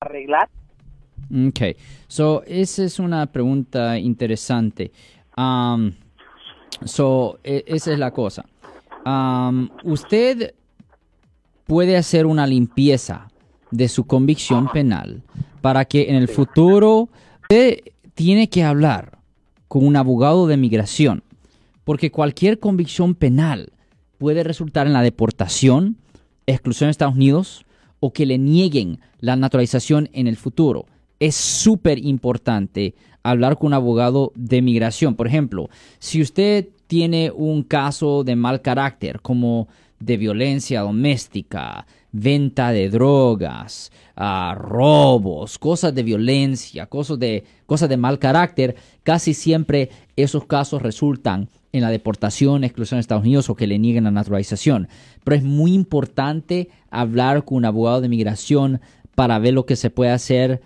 arreglar. Ok, so esa es una pregunta interesante. Um, so, e, esa es la cosa. Um, usted puede hacer una limpieza de su convicción penal para que en el futuro usted tiene que hablar con un abogado de migración, porque cualquier convicción penal puede resultar en la deportación, exclusión de Estados Unidos, o que le nieguen la naturalización en el futuro. Es súper importante hablar con un abogado de migración. Por ejemplo, si usted tiene un caso de mal carácter, como de violencia doméstica, venta de drogas, ah, robos, cosas de violencia, cosas de, cosas de mal carácter, casi siempre esos casos resultan en la deportación, exclusión de Estados Unidos o que le nieguen la naturalización. Pero es muy importante hablar con un abogado de migración para ver lo que se puede hacer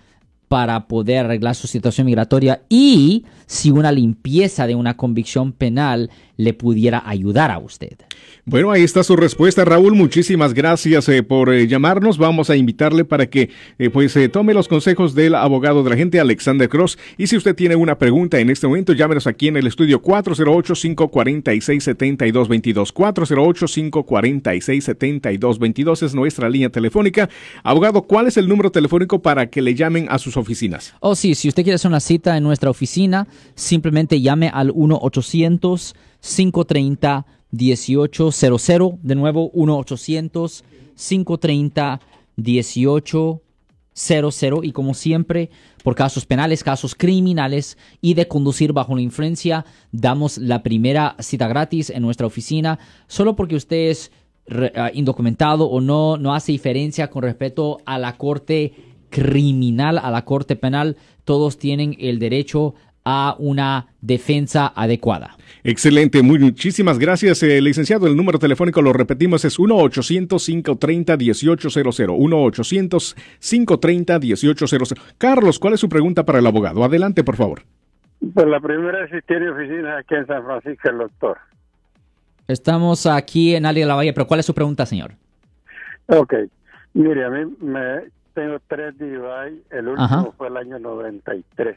para poder arreglar su situación migratoria y si una limpieza de una convicción penal le pudiera ayudar a usted. Bueno, ahí está su respuesta, Raúl. Muchísimas gracias eh, por eh, llamarnos. Vamos a invitarle para que eh, pues tome los consejos del abogado de la gente, Alexander Cross. Y si usted tiene una pregunta en este momento, llámenos aquí en el estudio 408-546-7222. 408-546-7222 es nuestra línea telefónica. Abogado, ¿cuál es el número telefónico para que le llamen a sus oficinas? Oh, sí, si usted quiere hacer una cita en nuestra oficina, simplemente llame al 1 800 530 1800. De nuevo, 1 800 530 1800. y como siempre por casos penales, casos criminales y de conducir bajo la influencia damos la primera cita gratis en nuestra oficina solo porque usted es ah, indocumentado o no no hace diferencia con respecto a la corte criminal, a la corte penal, todos tienen el derecho a una defensa adecuada. Excelente, muchísimas gracias, eh, licenciado. El número telefónico, lo repetimos, es 1-800-530-1800. 1-800-530-1800. Carlos, ¿cuál es su pregunta para el abogado? Adelante, por favor. Pues la primera es si tiene oficina aquí en San Francisco, el doctor. Estamos aquí en Alia de la Valle, pero ¿cuál es su pregunta, señor? Ok, mire, a mí me, tengo tres el último fue el año 93.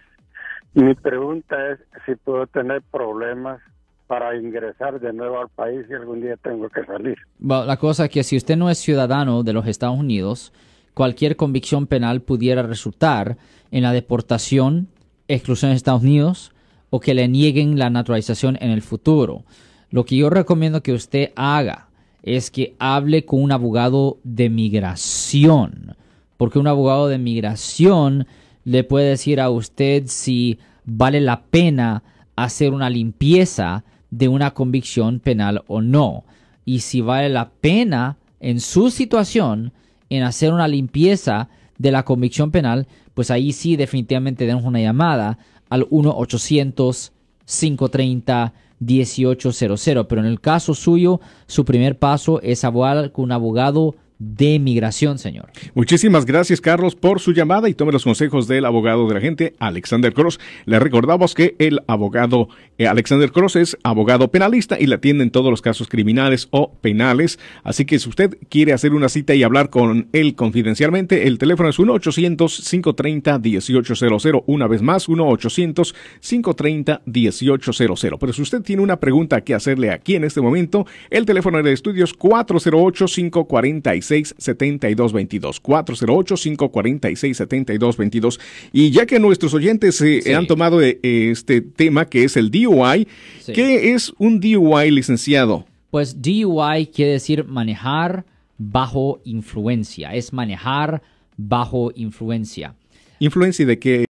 Mi pregunta es si puedo tener problemas para ingresar de nuevo al país si algún día tengo que salir. la cosa es que si usted no es ciudadano de los Estados Unidos, cualquier convicción penal pudiera resultar en la deportación, exclusión de Estados Unidos o que le nieguen la naturalización en el futuro. Lo que yo recomiendo que usted haga es que hable con un abogado de migración, porque un abogado de migración le puede decir a usted si vale la pena hacer una limpieza de una convicción penal o no. Y si vale la pena en su situación en hacer una limpieza de la convicción penal, pues ahí sí definitivamente tenemos una llamada al 1-800-530-1800. Pero en el caso suyo, su primer paso es abogar con un abogado de migración, señor. Muchísimas gracias, Carlos, por su llamada y tome los consejos del abogado de la gente, Alexander Cross. Le recordamos que el abogado eh, Alexander Cross es abogado penalista y le atiende en todos los casos criminales o penales. Así que si usted quiere hacer una cita y hablar con él confidencialmente, el teléfono es 1-800-530-1800. Una vez más, 1-800-530-1800. Pero si usted tiene una pregunta que hacerle aquí en este momento, el teléfono del estudio es 408 y 446-7222. 408-546-7222. Y ya que nuestros oyentes eh, se han tomado eh, este tema que es el DUI, que ¿qué es un DUI licenciado? Pues DUI quiere decir manejar bajo influencia, es manejar bajo influencia. ¿Influencia de qué?